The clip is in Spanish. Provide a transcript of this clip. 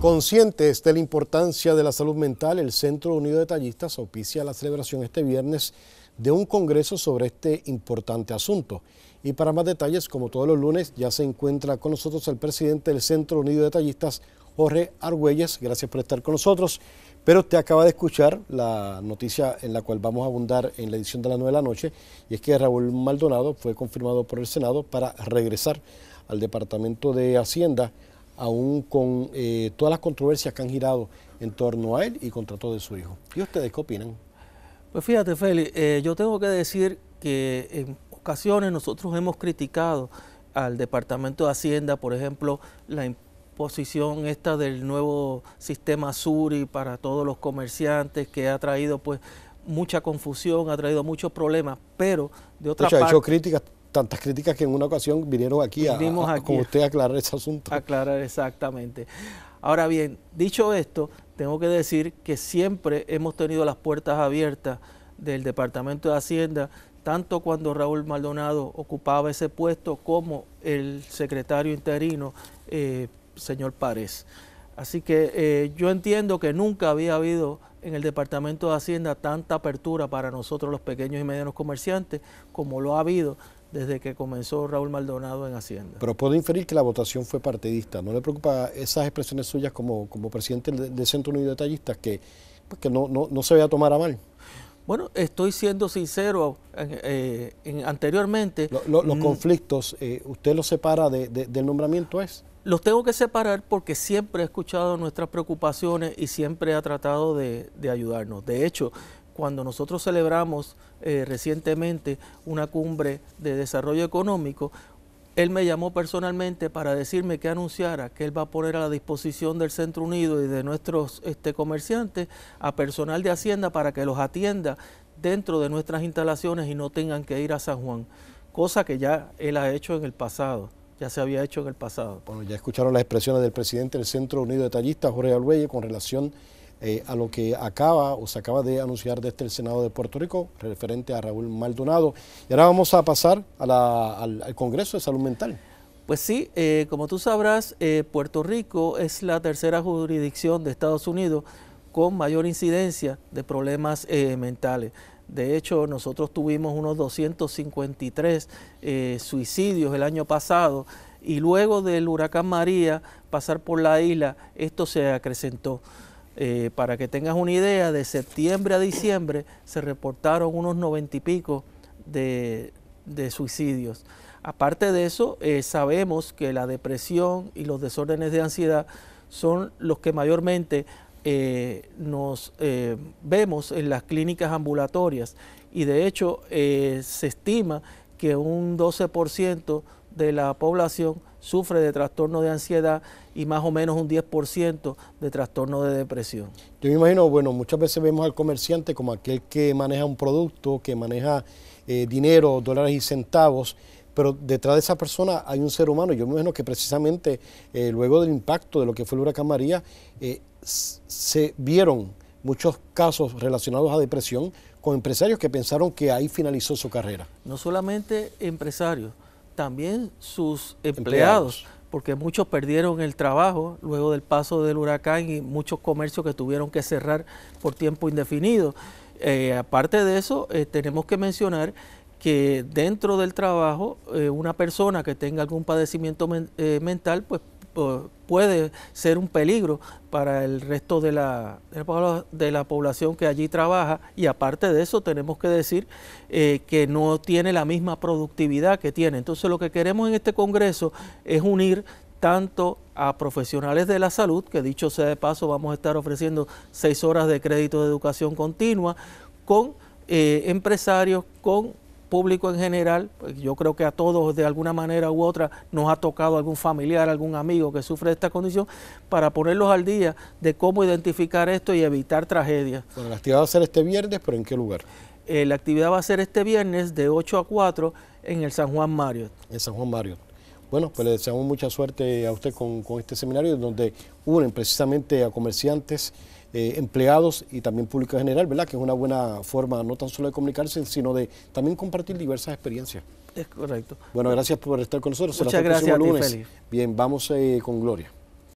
Conscientes de la importancia de la salud mental, el Centro Unido de Tallistas auspicia la celebración este viernes de un congreso sobre este importante asunto. Y para más detalles, como todos los lunes, ya se encuentra con nosotros el presidente del Centro Unido de Tallistas, Jorge Argüelles. Gracias por estar con nosotros. Pero usted acaba de escuchar la noticia en la cual vamos a abundar en la edición de la 9 de la noche, y es que Raúl Maldonado fue confirmado por el Senado para regresar al Departamento de Hacienda aún con eh, todas las controversias que han girado en torno a él y contra todo de su hijo. ¿Y ustedes qué opinan? Pues fíjate, Félix, eh, yo tengo que decir que en ocasiones nosotros hemos criticado al Departamento de Hacienda, por ejemplo, la imposición esta del nuevo sistema Suri para todos los comerciantes que ha traído pues mucha confusión, ha traído muchos problemas, pero de otra manera. parte... críticas tantas críticas que en una ocasión vinieron aquí a, usted a aclarar ese asunto. Aclarar exactamente. Ahora bien, dicho esto, tengo que decir que siempre hemos tenido las puertas abiertas del Departamento de Hacienda, tanto cuando Raúl Maldonado ocupaba ese puesto como el secretario interino, eh, señor Párez. Así que eh, yo entiendo que nunca había habido en el Departamento de Hacienda tanta apertura para nosotros los pequeños y medianos comerciantes como lo ha habido desde que comenzó Raúl Maldonado en Hacienda. Pero puedo inferir que la votación fue partidista. ¿No le preocupa esas expresiones suyas como, como presidente del, Centro Unido de Tallistas que, pues, que no, no, se vea a tomar a mal? Bueno, estoy siendo sincero. Eh, anteriormente... los mm. conflictos, eh, ¿usted los separa del nombramiento es? Los tengo que separar porque siempre he escuchado nuestras preocupaciones y siempre ha tratado de, de ayudarnos. De hecho, cuando nosotros celebramos eh, recientemente una cumbre de desarrollo económico, él me llamó personalmente para decirme que anunciara que él va a poner a la disposición del Centro Unido y de nuestros este, comerciantes a personal de Hacienda para que los atienda dentro de nuestras instalaciones y no tengan que ir a San Juan, cosa que ya él ha hecho en el pasado, ya se había hecho en el pasado. Bueno, ya escucharon las expresiones del presidente del Centro Unido de Tallistas, Jorge Albuelle, con relación eh, a lo que acaba o se acaba de anunciar desde este, el Senado de Puerto Rico referente a Raúl Maldonado. Y ahora vamos a pasar al, Congreso de Salud Mental. Pues sí, eh, como tú sabrás, eh, Puerto Rico es la tercera jurisdicción de Estados Unidos con mayor incidencia de problemas mentales. De hecho, nosotros tuvimos unos 253 suicidios el año pasado y luego del huracán María pasar por la isla, esto se acrecentó. Eh, para que tengas una idea, de septiembre a diciembre se reportaron unos noventa y pico de, suicidios. Aparte de eso, eh, sabemos que la depresión y los desórdenes de ansiedad son los que mayormente eh, nos vemos en las clínicas ambulatorias y de hecho se estima que un 12% de la población sufre de trastorno de ansiedad y más o menos un 10% de trastorno de depresión. Yo me imagino, bueno, muchas veces vemos al comerciante como aquel que maneja un producto, que maneja eh, dinero, dólares y centavos, pero detrás de esa persona hay un ser humano. Yo me imagino que precisamente eh, luego del impacto de lo que fue el huracán María, eh, se vieron muchos casos relacionados a depresión con empresarios que pensaron que ahí finalizó su carrera. No solamente empresarios, también sus empleados, porque muchos perdieron el trabajo luego del paso del huracán y muchos comercios que tuvieron que cerrar por tiempo indefinido. Eh, aparte de eso, eh, tenemos que mencionar que dentro del trabajo, eh, una persona que tenga algún padecimiento mental, pues puede ser un peligro para el resto de la, de la población que allí trabaja y aparte de eso tenemos que decir eh, que no tiene la misma productividad que tiene. Entonces lo que queremos en este Congreso es unir tanto a profesionales de la salud, que dicho sea de paso vamos a estar ofreciendo seis horas de crédito de educación continua, con eh, empresarios, con público en general, pues yo creo que a todos de alguna manera u otra nos ha tocado algún familiar, algún amigo que sufre de esta condición, para ponerlos al día de cómo identificar esto y evitar tragedias. Bueno, la actividad va a ser este viernes, pero ¿en qué lugar? Eh, la actividad va a ser este viernes de 8 a 4 en el San Juan Mario. En San Juan Mario. Bueno, pues le deseamos mucha suerte a usted con, con este seminario, donde unen precisamente a comerciantes eh, empleados y también público en general, ¿verdad? Que es una buena forma no tan solo de comunicarse, sino de también compartir diversas experiencias. Es correcto. Bueno, gracias por estar con nosotros. Muchas gracias. Bien, vamos eh, con Gloria.